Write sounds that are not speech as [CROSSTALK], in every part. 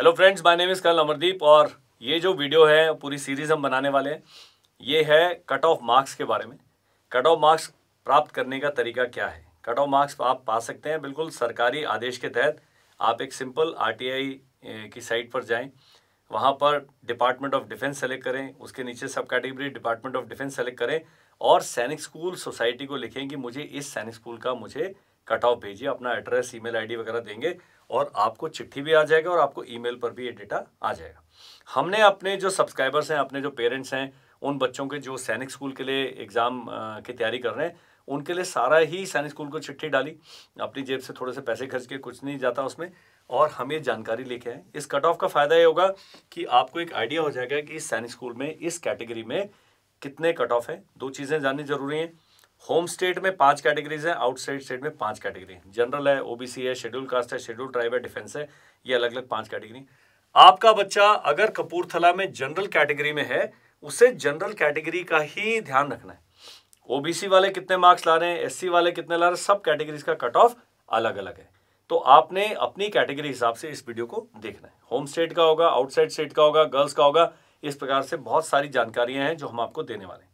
hello friends my name is कल अमरदीप और ये जो वीडियो है पूरी सीरीज़ हम बनाने वाले हैं ये है कट ऑफ मार्क्स के बारे में कट ऑफ मार्क्स प्राप्त करने का तरीका क्या है कट ऑफ मार्क्स आप पा सकते हैं बिल्कुल सरकारी आदेश के तहत आप एक सिंपल आरटीआई की साइट पर जाएं वहाँ पर डिपार्टमेंट ऑफ डिफेंस सेलेक्ट करें उसके नीचे सब category department of defence select करें और सैनिक स्कूल सोसाइटी को लिखें कि मुझे इस सैनिक स्कूल का मुझे कट ऑफ भेजिए अपना एड्रेस ईमेल आईडी वगैरह देंगे और आपको चिट्ठी भी आ जाएगा और आपको ईमेल पर भी ये डेटा आ जाएगा हमने अपने जो सब्सक्राइबर्स हैं अपने जो पेरेंट्स हैं उन बच्चों के जो सैनिक स्कूल के लिए एग्ज़ाम की तैयारी कर रहे हैं उनके लिए सारा ही सैनिक स्कूल को चिट्ठी डाली अपनी जेब से थोड़े से पैसे खर्च के कुछ नहीं जाता उसमें और हम ये जानकारी लेके आए इस कट ऑफ का फ़ायदा ये होगा कि आपको एक आइडिया हो जाएगा कि इस सैनिक स्कूल में इस कैटेगरी में कितने कट ऑफ हैं दो चीज़ें जाननी ज़रूरी हैं होम स्टेट में पांच कैटेगरीज हैं आउटसाइड स्टेट में पांच कैटेगरी जनरल है ओबीसी है शेड्यूल कास्ट है शेड्यूल ट्राइब है डिफेंस है ये अलग अलग पांच कैटेगरी आपका बच्चा अगर कपूरथला में जनरल कैटेगरी में है उसे जनरल कैटेगरी का ही ध्यान रखना है ओबीसी वाले कितने मार्क्स ला रहे हैं एससी वाले कितने ला रहे हैं सब कैटेगरीज का कट ऑफ अलग अलग है तो आपने अपनी कैटेगरी हिसाब से इस वीडियो को देखना है होम स्टेट का होगा आउटसाइड स्टेट का होगा गर्ल्स का होगा इस प्रकार से बहुत सारी जानकारियां हैं जो हम आपको देने वाले हैं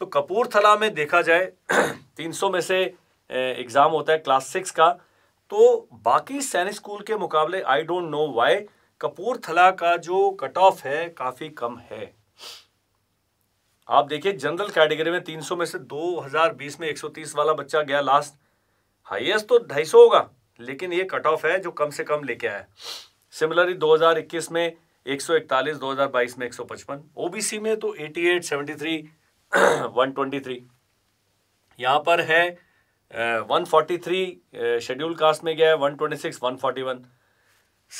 तो कपूरथला में देखा जाए 300 [CLEARS THROAT] में से एग्ज़ाम होता है क्लास सिक्स का तो बाकी सैनिक स्कूल के मुकाबले I don't know why Kapurthala का जो कट ऑफ है काफ़ी कम है आप देखिए जनरल कैटेगरी में 300 में से 2020 में 130 वाला बच्चा गया लास्ट हाईएस्ट तो ढाई होगा लेकिन ये कट ऑफ है जो कम से कम लेके आया सिमिलरली 2021 में 141 2022 में 155 ओबीसी में तो 88 73 वन ट्वेंटी थ्री यहाँ पर है one forty three schedule caste में गया है one twenty six one forty one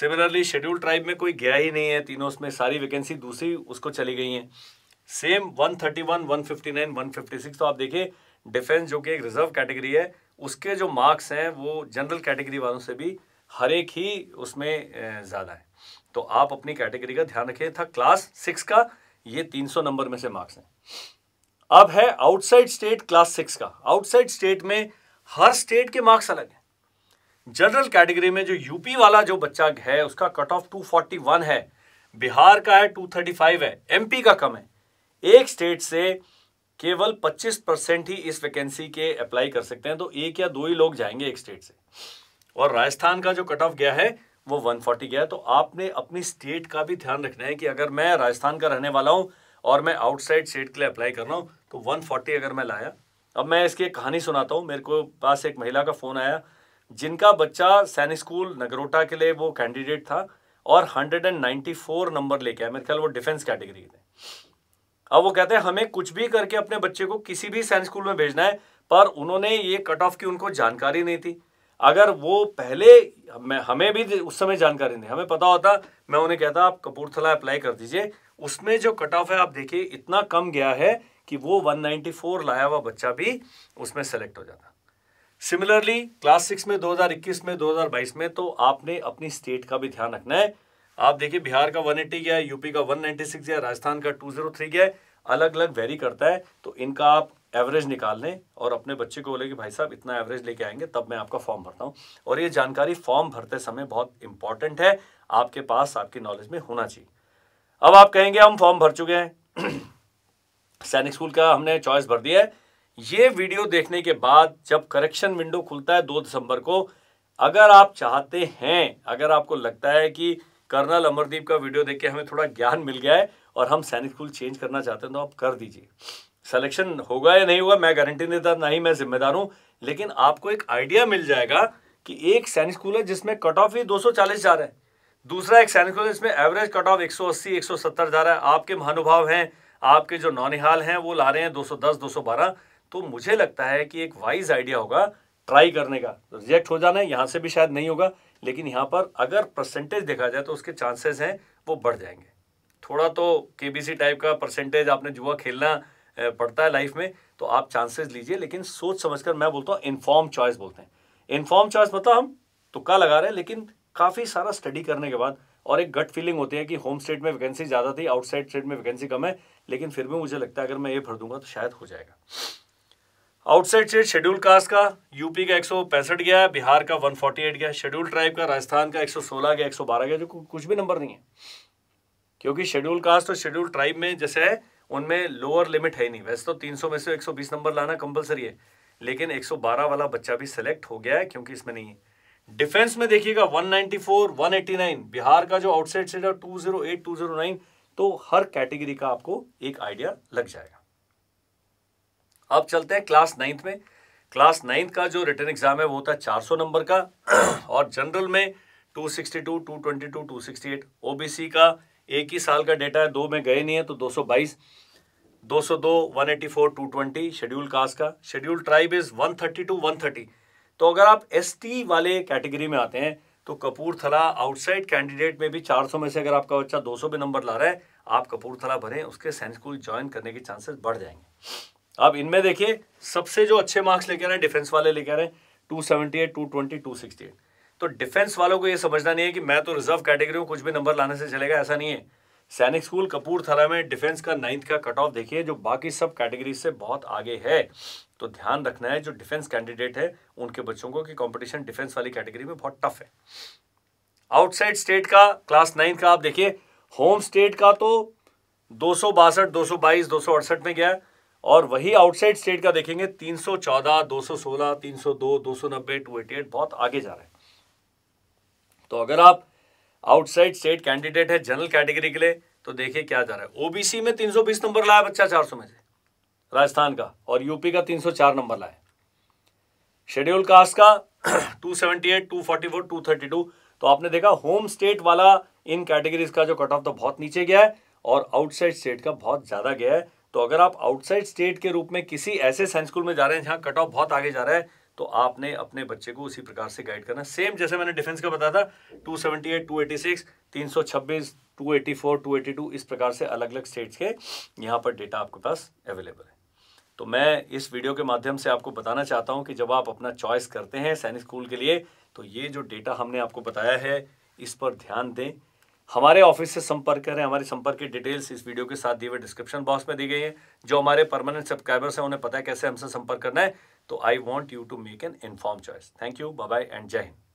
similarly schedule tribe में कोई गया ही नहीं है तीनों उसमें सारी वैकेंसी दूसरी उसको चली गई हैं सेम 131, 159, 156 तो आप देखिए डिफेंस जो कि एक रिजर्व कैटेगरी है उसके जो मार्क्स हैं वो जनरल कैटेगरी वालों से भी हर एक ही उसमें ज़्यादा है तो आप अपनी कैटेगरी का ध्यान रखिए था क्लास सिक्स का ये 300 नंबर में से मार्क्स हैं अब है आउटसाइड स्टेट क्लास सिक्स का आउटसाइड स्टेट में हर स्टेट के मार्क्स अलग हैं जनरल कैटेगरी में जो यूपी वाला जो बच्चा है उसका कट ऑफ 241 है बिहार का है 235 है एमपी का कम है एक स्टेट से केवल 25 परसेंट ही इस वैकेंसी के अप्लाई कर सकते हैं तो एक या दो ही लोग जाएंगे एक स्टेट से और राजस्थान का जो कट ऑफ गया है वो 140 गया है तो आपने अपनी स्टेट का भी ध्यान रखना है कि अगर मैं राजस्थान का रहने वाला हूँ और मैं आउटसाइड स्टेट के लिए अप्लाई कर रहा हूँ तो 140 अगर मैं लाया अब मैं इसकी एक कहानी सुनाता हूँ मेरे को पास एक महिला का फ़ोन आया जिनका बच्चा सैनिक स्कूल नगरोटा के लिए वो कैंडिडेट था और 194 नंबर लेके आया मेरे ख्याल वो डिफेंस कैटेगरी थे अब वो कहते हैं हमें कुछ भी करके अपने बच्चे को किसी भी सैनिक स्कूल में भेजना है पर उन्होंने ये कट ऑफ की उनको जानकारी नहीं थी अगर वो पहले हमें भी उस समय जानकारी नहीं हमें पता होता मैं उन्हें कहता आप कपूरथला अप्लाई कर दीजिए उसमें जो कट ऑफ है आप देखिए इतना कम गया है कि वो 194 लाया हुआ बच्चा भी उसमें सेलेक्ट हो जाता सिमिलरली क्लास सिक्स में 2021 में 2022 में तो आपने अपनी स्टेट का भी ध्यान रखना है आप देखिए बिहार का 180 गया यूपी का 196 गया राजस्थान का 203 गया है अलग अलग वेरी करता है तो इनका आप एवरेज निकाल लें और अपने बच्चे को बोले कि भाई साहब इतना एवरेज लेके आएंगे तब मैं आपका फॉर्म भरता हूँ और ये जानकारी फॉर्म भरते समय बहुत इंपॉर्टेंट है आपके पास आपकी नॉलेज में होना चाहिए अब आप कहेंगे हम फॉर्म भर चुके हैं [CLEARS THROAT] सैनिक स्कूल का हमने चॉइस भर दिया है ये वीडियो देखने के बाद जब करेक्शन विंडो खुलता है दो दिसंबर को अगर आप चाहते हैं अगर आपको लगता है कि कर्नल अमरदीप का वीडियो देख के हमें थोड़ा ज्ञान मिल गया है और हम सैनिक स्कूल चेंज करना चाहते हैं तो आप कर दीजिए सिलेक्शन होगा या नहीं होगा मैं गारंटी नहीं देता ना ही मैं जिम्मेदार हूँ लेकिन आपको एक आइडिया मिल जाएगा कि एक सैनिक स्कूल है जिसमें कट ऑफ ही 240 जा रहा है दूसरा एक सैनिक इसमें एवरेज कट ऑफ 180 170 जा रहा है आपके महानुभाव हैं आपके जो नौनिहाल हैं वो ला रहे हैं 210 212 तो मुझे लगता है कि एक वाइज आइडिया होगा ट्राई करने का रिजेक्ट हो जाना है यहाँ से भी शायद नहीं होगा लेकिन यहाँ पर अगर परसेंटेज देखा जाए तो उसके चांसेस हैं वो बढ़ जाएंगे थोड़ा तो के टाइप का परसेंटेज आपने जुआ खेलना पड़ता है लाइफ में तो आप चांसेस लीजिए लेकिन सोच समझ कर मैं बोलता हूँ इन्फॉर्म चॉइस बोलते हैं इन्फॉर्म चॉइस मतलब हम तुक्का लगा रहे हैं लेकिन काफ़ी सारा स्टडी करने के बाद और एक गट फीलिंग होती है कि होम स्टेट में वैकेंसी ज़्यादा थी आउटसाइड स्टेट में वैकेंसी कम है लेकिन फिर भी मुझे लगता है अगर मैं ये भर दूंगा तो शायद हो जाएगा आउटसाइड स्टेट शेड्यूल कास्ट का यूपी का एक गया है बिहार का वन गया शेड्यूल ट्राइब का राजस्थान का एक गया एक गया जो कुछ भी नंबर नहीं है क्योंकि शेड्यूल कास्ट और शेड्यूल ट्राइब में जैसे है उनमें लोअर लिमिट है नहीं वैसे तो 300 में से 120 नंबर लाना कंपलसरी है लेकिन 112 वाला बच्चा भी सिलेक्ट हो गया है क्योंकि इसमें नहीं है डिफेंस में देखिएगा 194, 189 बिहार का जो आउटसाइड सेट है two two zero eight zero nine तो हर कैटेगरी का आपको एक आइडिया लग जाएगा अब चलते हैं क्लास नाइन्थ में क्लास नाइन्थ का जो रिटर्न एग्जाम है वो होता है 400 नंबर का [CLEARS THROAT] और जनरल में 262, 222, 268 ओबीसी का एक ही साल का डेटा है दो में गए नहीं है तो 222 202, 184, 220 शेड्यूल कास्ट का शेड्यूल ट्राइब इज 130 टू 130 तो अगर आप एसटी वाले कैटेगरी में आते हैं तो कपूरथला आउटसाइड कैंडिडेट में भी 400 में से अगर आपका बच्चा 200 सौ नंबर ला रहा है आप कपूरथला भरें उसके सैनिक स्कूल ज्वाइन करने के चांसेस बढ़ जाएंगे अब इनमें देखिए सबसे जो अच्छे मार्क्स लेके आ रहे हैं डिफेंस वाले लेके आ रहे हैं two seventy eight two twenty two sixty eight तो डिफेंस वालों को ये समझना नहीं है कि मैं तो रिजर्व कैटेगरी हूँ कुछ भी नंबर लाने से चलेगा ऐसा नहीं है सैनिक स्कूल कपूरथला में डिफेंस का नाइन्थ का कट ऑफ देखिए जो बाकी सब कैटेगरी से बहुत आगे है तो ध्यान रखना है जो डिफेंस कैंडिडेट है उनके बच्चों को कि कंपटीशन डिफेंस वाली कैटेगरी में बहुत टफ है आउटसाइड स्टेट का क्लास नाइन का आप देखिए होम स्टेट का तो दो सौ बासठ दो सौ बाईस दो सौ अड़सठ में गया और वही आउटसाइड स्टेट का देखेंगे तीन सौ चौदह दो सौ सोलह तीन सौ दो दो सौ नब्बे टू एटी एट बहुत आगे जा रहा है तो अगर आप आउटसाइड स्टेट कैंडिडेट है जनरल कैटेगरी के लिए तो देखिए क्या जा रहा है ओबीसी में तीन सौ बीस नंबर लाया बच्चा चार सौ में से राजस्थान का और यूपी का 304 नंबर लाए शेड्यूल कास्ट का 278, 244, 232 तो आपने देखा होम स्टेट वाला इन कैटेगरीज का जो कट ऑफ तो बहुत नीचे गया है और आउटसाइड स्टेट का बहुत ज़्यादा गया है तो अगर आप आउटसाइड स्टेट के रूप में किसी ऐसे साइंस स्कूल में जा रहे हैं जहां कट ऑफ बहुत आगे जा रहा है तो आपने अपने बच्चे को उसी प्रकार से गाइड करना सेम जैसे मैंने डिफेंस का बताया था 278, 286, 326, 284, 282 इस प्रकार से अलग अलग स्टेट्स के यहाँ पर डेटा आपके पास अवेलेबल है तो मैं इस वीडियो के माध्यम से आपको बताना चाहता हूँ कि जब आप अपना चॉइस करते हैं सैनिक स्कूल के लिए तो ये जो डेटा हमने आपको बताया है इस पर ध्यान दें हमारे ऑफिस से संपर्क करें हमारे संपर्क की डिटेल्स इस वीडियो के साथ दिए हुए डिस्क्रिप्शन बॉक्स में दी गई है जो हमारे परमानेंट सब्सक्राइबर्स हैं उन्हें पता है कैसे हमसे संपर्क करना है तो I want you to make an inform choice thank you bye and जय हिंद